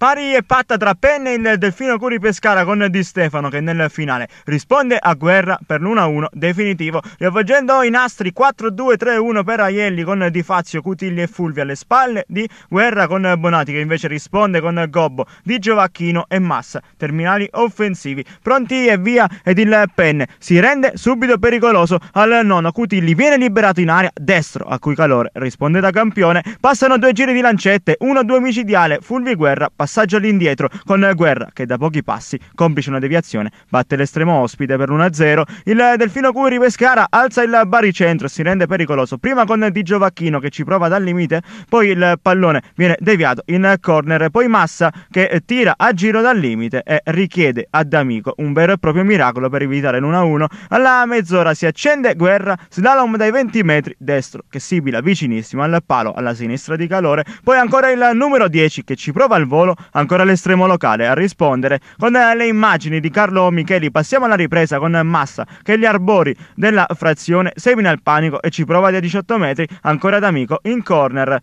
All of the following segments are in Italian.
Pari e patta tra Penne e il Delfino Curi Pescara con Di Stefano che nel finale risponde a guerra per l'1-1 definitivo. Riavvolgendo i nastri 4-2-3-1 per Aielli con Di Fazio, Cutigli e Fulvi alle spalle di guerra con Bonati che invece risponde con Gobbo di Giovacchino e Massa. Terminali offensivi pronti e via ed il Penne si rende subito pericoloso al nono. Cutigli viene liberato in aria destro a cui Calore risponde da campione. Passano due giri di lancette, uno due micidiale, Fulvi Guerra passa passaggio all'indietro con Guerra che da pochi passi, complice una deviazione, batte l'estremo ospite per 1-0. Il Delfino Curi Pescara alza il baricentro, si rende pericoloso prima con Di Giovacchino che ci prova dal limite, poi il pallone viene deviato in corner, poi Massa che tira a giro dal limite e richiede ad Amico un vero e proprio miracolo per evitare l'1-1. Alla mezz'ora si accende Guerra, slalom dai 20 metri destro che sibila vicinissimo al palo alla sinistra di calore, poi ancora il numero 10 che ci prova al volo, ancora l'estremo locale a rispondere con eh, le immagini di Carlo Micheli. Passiamo alla ripresa con Massa che gli arbori della frazione semina il panico e ci prova da 18 metri ancora d'amico in corner.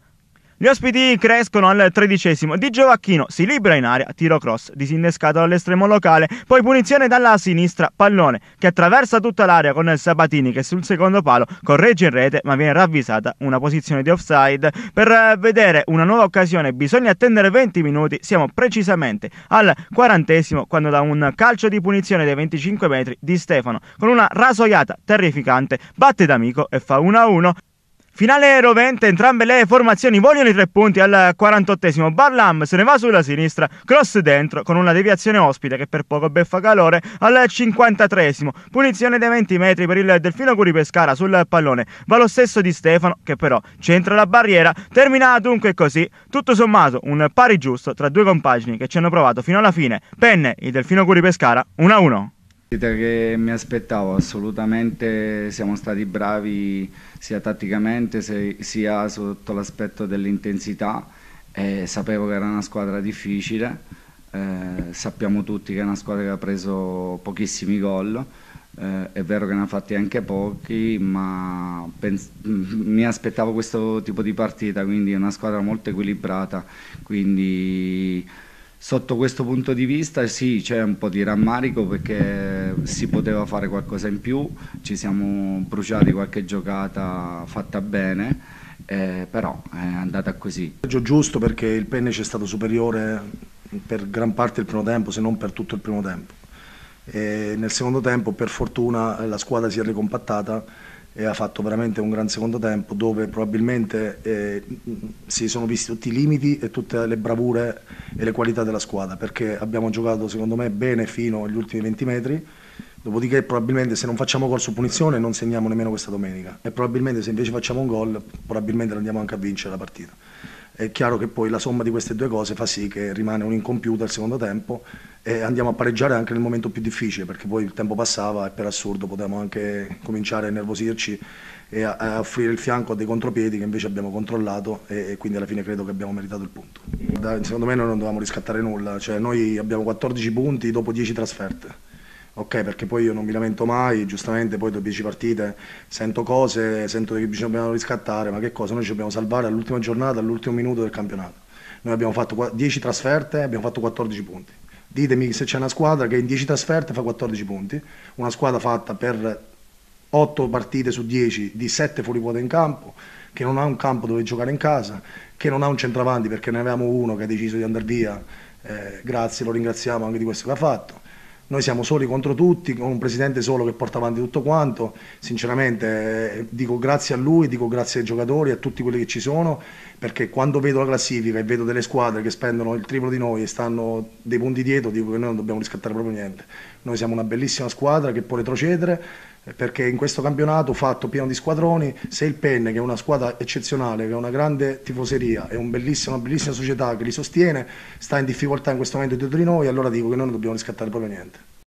Gli ospiti crescono al tredicesimo. Di Giovacchino si libera in aria, tiro cross disinnescato dall'estremo locale, poi punizione dalla sinistra, pallone che attraversa tutta l'area con Sabatini che sul secondo palo corregge in rete ma viene ravvisata una posizione di offside. Per eh, vedere una nuova occasione bisogna attendere 20 minuti, siamo precisamente al quarantesimo quando da un calcio di punizione dei 25 metri di Stefano con una rasoiata terrificante batte d'amico e fa 1-1. Finale rovente, entrambe le formazioni vogliono i tre punti al 48esimo. Barlam se ne va sulla sinistra, cross dentro con una deviazione ospite che per poco beffa calore al 53esimo. Punizione dei 20 metri per il Delfino Curi Pescara sul pallone. Va lo stesso di Stefano che però centra la barriera. Termina dunque così, tutto sommato un pari giusto tra due compagini che ci hanno provato fino alla fine. Penne, il Delfino Curi Pescara 1-1 che mi aspettavo assolutamente siamo stati bravi sia tatticamente sia sotto l'aspetto dell'intensità eh, sapevo che era una squadra difficile eh, sappiamo tutti che è una squadra che ha preso pochissimi gol eh, è vero che ne ha fatti anche pochi ma mi aspettavo questo tipo di partita quindi è una squadra molto equilibrata quindi Sotto questo punto di vista sì, c'è un po' di rammarico perché si poteva fare qualcosa in più, ci siamo bruciati qualche giocata fatta bene, eh, però è andata così. Giusto perché il Pennec è stato superiore per gran parte del primo tempo, se non per tutto il primo tempo. E nel secondo tempo per fortuna la squadra si è ricompattata e ha fatto veramente un gran secondo tempo dove probabilmente eh, si sono visti tutti i limiti e tutte le bravure e le qualità della squadra perché abbiamo giocato secondo me bene fino agli ultimi 20 metri dopodiché probabilmente se non facciamo gol su punizione non segniamo nemmeno questa domenica e probabilmente se invece facciamo un gol probabilmente andiamo anche a vincere la partita è chiaro che poi la somma di queste due cose fa sì che rimane un incompiuto al secondo tempo e andiamo a pareggiare anche nel momento più difficile perché poi il tempo passava e per assurdo potevamo anche cominciare a nervosirci e a, a, offrire il fianco a dei contropiedi che invece abbiamo controllato e, e, quindi alla fine credo che abbiamo meritato il punto. Da, secondo me noi non dovevamo riscattare nulla, cioè noi abbiamo 14 punti dopo 10 trasferte ok? Perché poi io non mi lamento mai, giustamente poi dopo 10 partite sento cose, sento che ci dobbiamo riscattare, ma che cosa? Noi ci dobbiamo salvare all'ultima giornata, all'ultimo minuto del campionato. Noi abbiamo fatto 10 trasferte, abbiamo fatto 14 punti. Ditemi se c'è una squadra che in 10 trasferte fa 14 punti, una squadra fatta per 8 partite su 10 di 7 fuori quota in campo, che non ha un campo dove giocare in casa, che non ha un centravanti perché ne avevamo uno che ha deciso di andare via, eh, grazie, lo ringraziamo anche di questo che ha fatto noi siamo soli contro tutti, con un presidente solo che porta avanti tutto quanto. Sinceramente eh, dico grazie a lui, dico grazie ai giocatori, a tutti quelli che ci sono, perché quando vedo la classifica e vedo delle squadre che spendono il triplo di noi e stanno dei punti dietro, dico che noi non dobbiamo riscattare proprio niente. Noi siamo una bellissima squadra che può retrocedere, perché in questo campionato fatto pieno di squadroni, se il Penne, che è una squadra eccezionale, che ha una grande tifoseria e un una bellissima società che li sostiene, sta in difficoltà in questo momento dietro di noi, allora dico che noi non dobbiamo riscattare proprio niente.